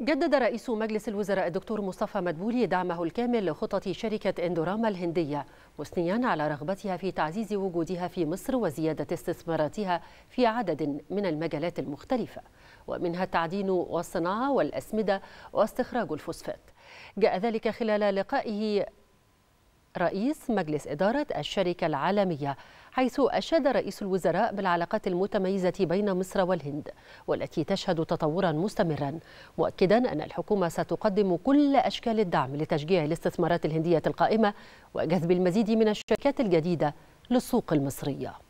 جدد رئيس مجلس الوزراء الدكتور مصطفى مدبولي دعمه الكامل لخطط شركة اندوراما الهندية مثنيا على رغبتها في تعزيز وجودها في مصر وزيادة استثماراتها في عدد من المجالات المختلفة ومنها التعدين والصناعة والأسمدة واستخراج الفوسفات جاء ذلك خلال لقائه رئيس مجلس إدارة الشركة العالمية حيث أشاد رئيس الوزراء بالعلاقات المتميزة بين مصر والهند والتي تشهد تطورا مستمرا مؤكدا أن الحكومة ستقدم كل أشكال الدعم لتشجيع الاستثمارات الهندية القائمة وجذب المزيد من الشركات الجديدة للسوق المصريه